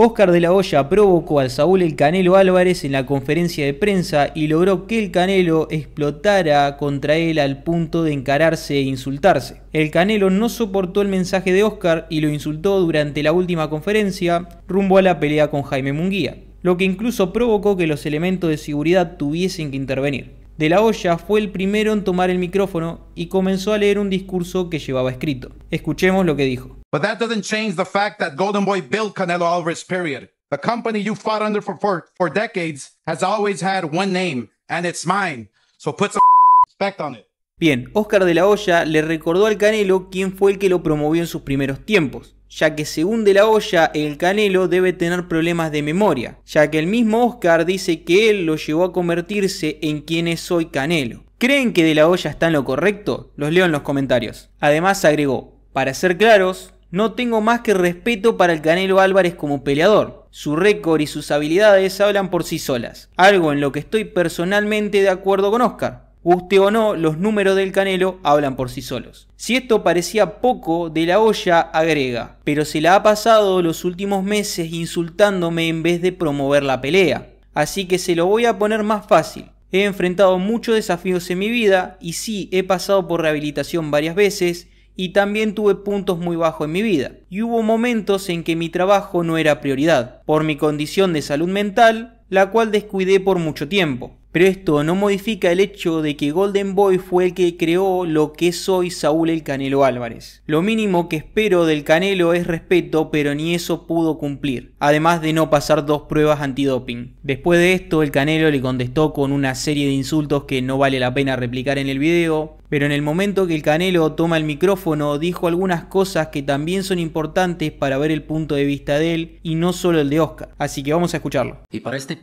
Oscar de la Hoya provocó al Saúl El Canelo Álvarez en la conferencia de prensa y logró que el Canelo explotara contra él al punto de encararse e insultarse. El Canelo no soportó el mensaje de Oscar y lo insultó durante la última conferencia rumbo a la pelea con Jaime Munguía, lo que incluso provocó que los elementos de seguridad tuviesen que intervenir. De la Hoya fue el primero en tomar el micrófono y comenzó a leer un discurso que llevaba escrito. Escuchemos lo que dijo. But that doesn't change the fact that Golden Boy built Canelo Alvarez, period. The company you fought under for, for, decades has always had one name, and it's mine. So put some respect on it. Bien, Oscar de la Hoya le recordó al Canelo quién fue el que lo promovió en sus primeros tiempos, ya que según de la Hoya el Canelo debe tener problemas de memoria, ya que el mismo Oscar dice que él lo llevó a convertirse en quien es hoy Canelo. ¿Creen que de la Hoya está en lo correcto? Los leo en los comentarios. Además agregó, para ser claros, no tengo más que respeto para el Canelo Álvarez como peleador. Su récord y sus habilidades hablan por sí solas, algo en lo que estoy personalmente de acuerdo con Oscar. Guste o no, los números del Canelo hablan por sí solos. Si esto parecía poco, De la olla agrega, pero se la ha pasado los últimos meses insultándome en vez de promover la pelea. Así que se lo voy a poner más fácil. He enfrentado muchos desafíos en mi vida y sí, he pasado por rehabilitación varias veces, y también tuve puntos muy bajos en mi vida. Y hubo momentos en que mi trabajo no era prioridad, por mi condición de salud mental, la cual descuidé por mucho tiempo. Pero esto no modifica el hecho de que Golden Boy fue el que creó lo que es hoy Saúl el Canelo Álvarez. Lo mínimo que espero del Canelo es respeto, pero ni eso pudo cumplir, además de no pasar dos pruebas antidoping. Después de esto, el Canelo le contestó con una serie de insultos que no vale la pena replicar en el video, pero en el momento que el Canelo toma el micrófono dijo algunas cosas que también son importantes para ver el punto de vista de él y no solo el de Oscar. Así que vamos a escucharlo. Y para este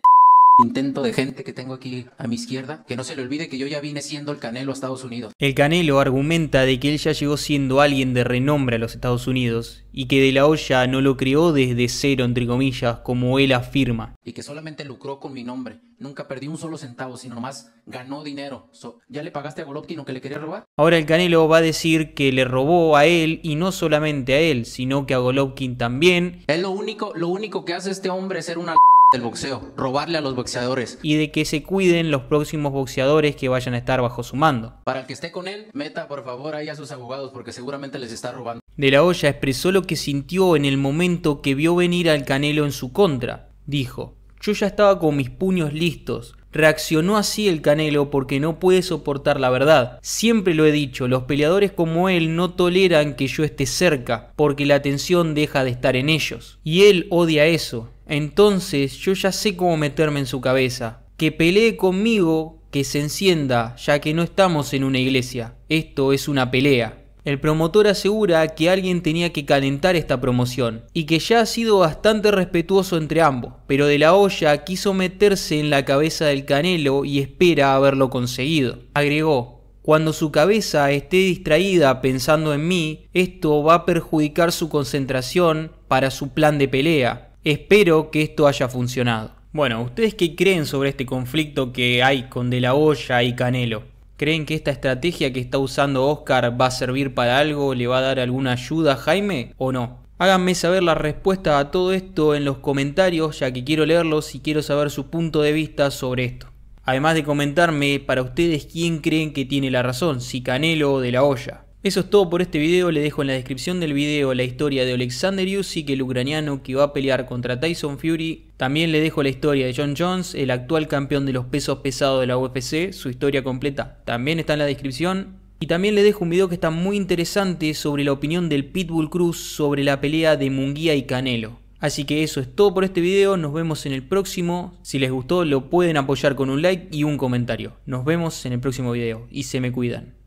intento de gente que tengo aquí a mi izquierda, que no se le olvide que yo ya vine siendo el Canelo a Estados Unidos. El Canelo argumenta de que él ya llegó siendo alguien de renombre a los Estados Unidos y que De La olla no lo creó desde cero, entre comillas, como él afirma. Y que solamente lucró con mi nombre. Nunca perdí un solo centavo, sino más ganó dinero. ¿Ya le pagaste a Golovkin lo que le quería robar? Ahora el Canelo va a decir que le robó a él y no solamente a él, sino que a Golovkin también. Es lo único, lo único que hace este hombre ser una del boxeo, robarle a los boxeadores. Y de que se cuiden los próximos boxeadores que vayan a estar bajo su mando. Para el que esté con él, meta por favor ahí a sus abogados porque seguramente les está robando. De la olla expresó lo que sintió en el momento que vio venir al Canelo en su contra. Dijo, yo ya estaba con mis puños listos, Reaccionó así el Canelo porque no puede soportar la verdad. Siempre lo he dicho, los peleadores como él no toleran que yo esté cerca, porque la atención deja de estar en ellos. Y él odia eso. Entonces yo ya sé cómo meterme en su cabeza. Que pelee conmigo, que se encienda, ya que no estamos en una iglesia. Esto es una pelea. El promotor asegura que alguien tenía que calentar esta promoción y que ya ha sido bastante respetuoso entre ambos, pero de la olla quiso meterse en la cabeza del Canelo y espera haberlo conseguido. Agregó, cuando su cabeza esté distraída pensando en mí, esto va a perjudicar su concentración para su plan de pelea. Espero que esto haya funcionado. Bueno, ¿ustedes qué creen sobre este conflicto que hay con De La Hoya y Canelo? ¿Creen que esta estrategia que está usando Oscar va a servir para algo? ¿Le va a dar alguna ayuda a Jaime o no? Háganme saber la respuesta a todo esto en los comentarios, ya que quiero leerlos y quiero saber su punto de vista sobre esto. Además de comentarme para ustedes quién creen que tiene la razón, si Canelo o de la olla. Eso es todo por este video, le dejo en la descripción del video la historia de Alexander que el ucraniano que va a pelear contra Tyson Fury. También le dejo la historia de John Jones, el actual campeón de los pesos pesados de la UFC, su historia completa también está en la descripción. Y también le dejo un video que está muy interesante sobre la opinión del Pitbull Cruz sobre la pelea de Munguía y Canelo. Así que eso es todo por este video, nos vemos en el próximo. Si les gustó lo pueden apoyar con un like y un comentario. Nos vemos en el próximo video y se me cuidan.